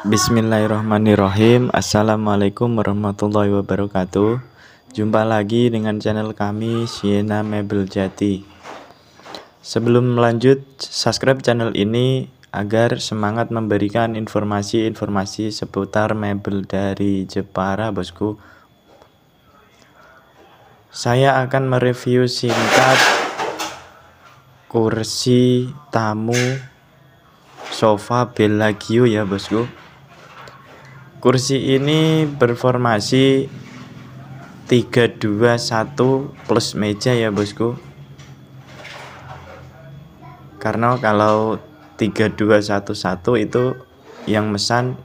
Bismillahirrahmanirrahim Assalamualaikum warahmatullahi wabarakatuh Jumpa lagi dengan channel kami Siena Mebel Jati Sebelum lanjut subscribe channel ini agar semangat memberikan informasi-informasi seputar mebel dari Jepara bosku Saya akan mereview singkat kursi tamu sofa Bellagio ya bosku Kursi ini berformasi 321 plus meja ya bosku karena kalau 3211 itu yang mesan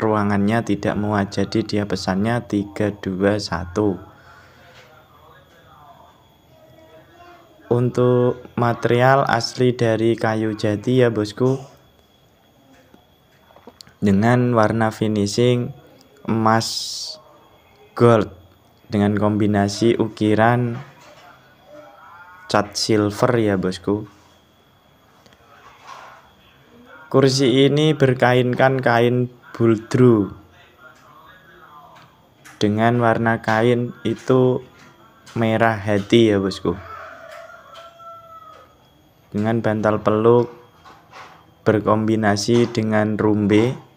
ruangannya tidak muat jadi dia pesannya 321 untuk material asli dari kayu jati ya bosku dengan warna finishing emas gold dengan kombinasi ukiran cat silver ya bosku kursi ini berkainkan kain buldru dengan warna kain itu merah hati ya bosku dengan bantal peluk berkombinasi dengan rumbe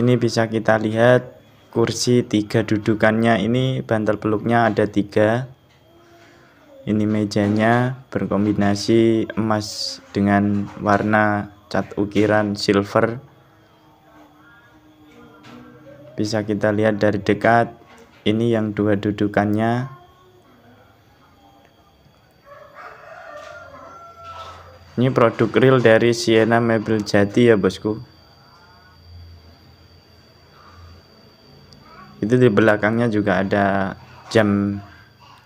ini bisa kita lihat kursi tiga dudukannya ini bantal peluknya ada tiga ini mejanya berkombinasi emas dengan warna cat ukiran silver bisa kita lihat dari dekat ini yang dua dudukannya ini produk real dari Siena Mebel Jati ya bosku itu di belakangnya juga ada jam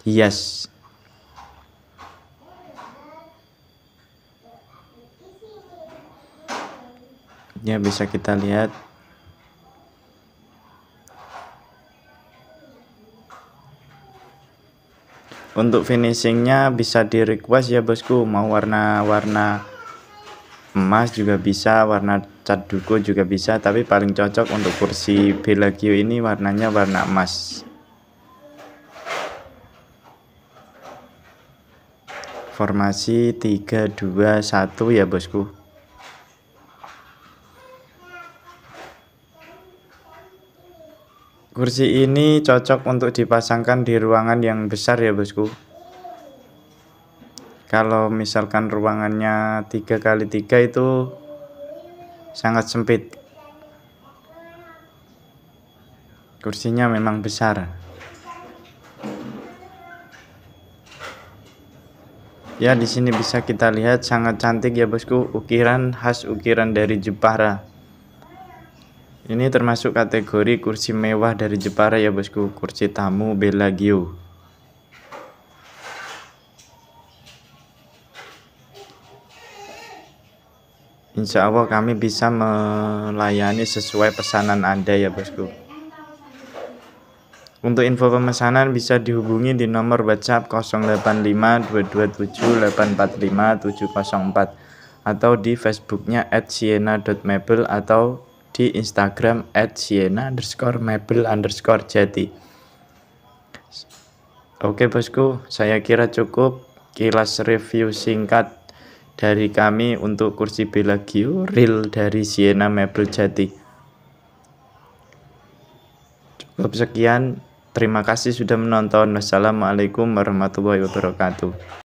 hias ya bisa kita lihat untuk finishingnya bisa di request ya bosku mau warna-warna emas juga bisa warna cat duku juga bisa tapi paling cocok untuk kursi Bellagio ini warnanya warna emas formasi 321 ya bosku kursi ini cocok untuk dipasangkan di ruangan yang besar ya bosku kalau misalkan ruangannya 3 kali 3 itu sangat sempit. Kursinya memang besar. Ya, di sini bisa kita lihat sangat cantik ya bosku, ukiran khas ukiran dari Jepara. Ini termasuk kategori kursi mewah dari Jepara ya bosku, kursi tamu Bellagio. Insya Allah kami bisa melayani sesuai pesanan Anda ya bosku. Untuk info pemesanan bisa dihubungi di nomor WhatsApp 085 227 845 704 atau di Facebooknya at siena.mebel atau di Instagram at siena underscore mebel underscore jati. Oke bosku, saya kira cukup kilas review singkat dari kami untuk kursi Bellagio, real dari Siena Mebel Jati. Cukup sekian, terima kasih sudah menonton. Wassalamualaikum warahmatullahi wabarakatuh.